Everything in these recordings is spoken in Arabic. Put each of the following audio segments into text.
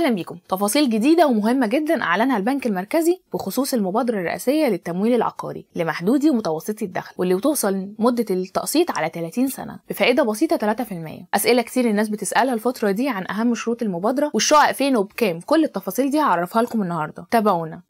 اهلا بيكم تفاصيل جديده ومهمه جدا اعلنها البنك المركزي بخصوص المبادره الرئاسيه للتمويل العقاري لمحدودي ومتوسطي الدخل واللي بتوصل مده التقسيط على 30 سنه بفائده بسيطه 3% اسئله كتير الناس بتسالها الفتره دي عن اهم شروط المبادره والشقق فين وبكام كل التفاصيل دي هعرفها لكم النهارده تابعونا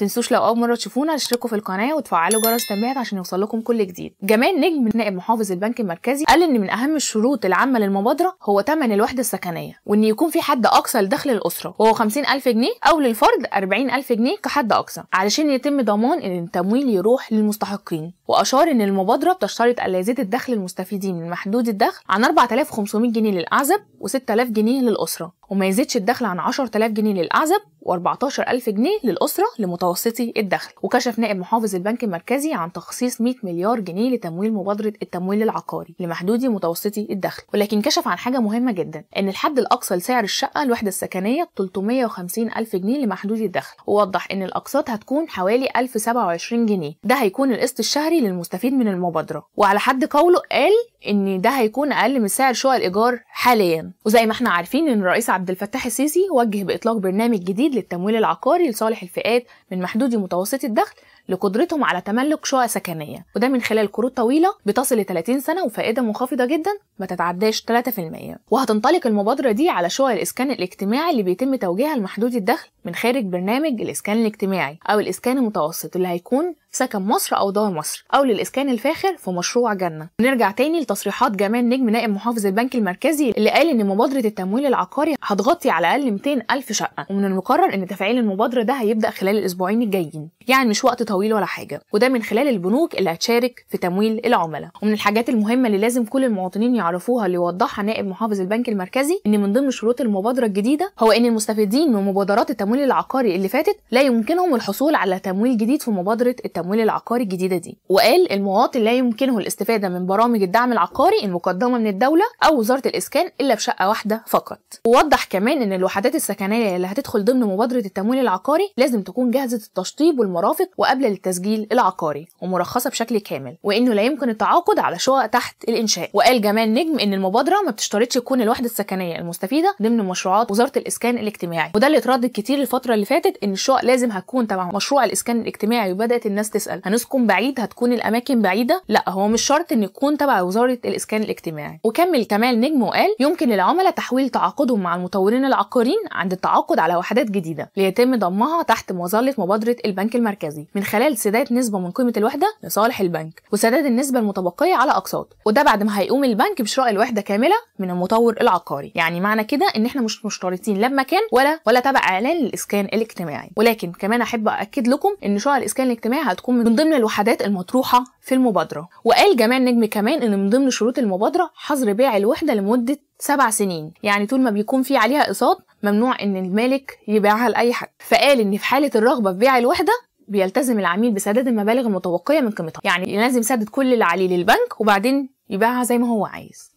تنسوش لو اول مره تشوفونا تشتركوا في القناه وتفعلوا جرس التنبيهات عشان يوصل لكم كل جديد جمال نجم نائب محافظ البنك المركزي قال ان من اهم الشروط العامه للمبادره هو ثمن الوحده السكنيه وان يكون في حد اقصى لدخل الاسره وهو 50000 جنيه او للفرد 40000 جنيه كحد اقصى علشان يتم ضمان ان التمويل يروح للمستحقين واشار ان المبادره بتشترط يزيد الدخل المستفيدين من محدود الدخل عن 4500 جنيه للاعزب و6000 جنيه للأسرة وما يزيدش الدخل عن 10000 جنيه للأعزب و14000 جنيه للأسرة لمتوسطي الدخل وكشف نائب محافظ البنك المركزي عن تخصيص 100 مليار جنيه لتمويل مبادرة التمويل العقاري لمحدودي متوسطي الدخل ولكن كشف عن حاجة مهمة جدا إن الحد الأقصى لسعر الشقة الوحدة السكنية 350000 جنيه لمحدودي الدخل ووضح إن الأقساط هتكون حوالي 1027 جنيه ده هيكون القسط الشهري للمستفيد من المبادرة وعلى حد قوله قال إن ده هيكون أقل من سعر شقق الإيجار حاليا وزي ما احنا عارفين ان الرئيس عبد الفتاح السيسي وجه باطلاق برنامج جديد للتمويل العقاري لصالح الفئات من محدودي متوسطي الدخل لقدرتهم على تملك شقق سكنية وده من خلال قروض طويلة بتصل ل 30 سنة وفائدة منخفضة جدا ما تتعداش 3% وهتنطلق المبادرة دي على شقق الإسكان الاجتماعي اللي بيتم توجيهها لمحدودي الدخل من خارج برنامج الإسكان الاجتماعي أو الإسكان المتوسط اللي هيكون سكن مصر أو دار مصر أو للإسكان الفاخر في مشروع جنة نرجع تاني لتصريحات جمال نجم نائب محافظ البنك المركزي اللي قال إن مبادرة التمويل العقاري هتغطي على الأقل 200 ألف شقة ومن المقرر إن تفعيل المبادرة ده هيبدأ خلال الأسبوعين الجايين يعني مش وقت طويل ولا حاجه وده من خلال البنوك اللي هتشارك في تمويل العملاء ومن الحاجات المهمه اللي لازم كل المواطنين يعرفوها اللي وضحها نائب محافظ البنك المركزي ان من ضمن شروط المبادره الجديده هو ان المستفيدين من مبادرات التمويل العقاري اللي فاتت لا يمكنهم الحصول على تمويل جديد في مبادره التمويل العقاري الجديده دي وقال المواطن لا يمكنه الاستفاده من برامج الدعم العقاري المقدمه من الدوله او وزاره الاسكان الا بشقه واحده فقط ووضح كمان ان الوحدات السكنيه اللي هتدخل ضمن مبادره التمويل العقاري لازم تكون جاهزه التشطيب والمرافق وقبل قبل للتسجيل العقاري ومرخصة بشكل كامل وإنه لا يمكن التعاقد على شقق تحت الإنشاء وقال جمال نجم إن المبادرة ما بتشترطش تكون الوحدة السكنية المستفيدة ضمن مشروعات وزارة الإسكان الاجتماعي وده اللي اتردد كتير الفترة اللي فاتت إن الشقق لازم هتكون تبع مشروع الإسكان الاجتماعي وبدأت الناس تسأل هنسكن بعيد هتكون الأماكن بعيدة لا هو مش شرط إن يكون تبع وزارة الإسكان الاجتماعي وكمل كمال نجم وقال يمكن للعملاء تحويل تعاقدهم مع المطورين العقاريين عند التعاقد على وحدات جديدة ليتم ضمها تحت مظلة مبادرة البنك المركزي من خلال سداد نسبة من قيمة الوحدة لصالح البنك وسداد النسبة المتبقية على أقساط وده بعد ما هيقوم البنك بشراء الوحدة كاملة من المطور العقاري يعني معنى كده إن إحنا مش مشترطين لا مكان ولا ولا تبع إعلان للإسكان الاجتماعي ولكن كمان أحب أكد لكم إن شراء الإسكان الاجتماعي هتكون من ضمن الوحدات المطروحة في المبادرة وقال جمال نجم كمان إن من ضمن شروط المبادرة حظر بيع الوحدة لمدة سبع سنين يعني طول ما بيكون في عليها اقساط ممنوع ان المالك يبيعها لاي حد فقال ان في حاله الرغبه في بيع الوحده بيلتزم العميل بسداد المبالغ المتوقية من قيمتها يعني لازم يسدد كل اللي عليه للبنك وبعدين يبيعها زي ما هو عايز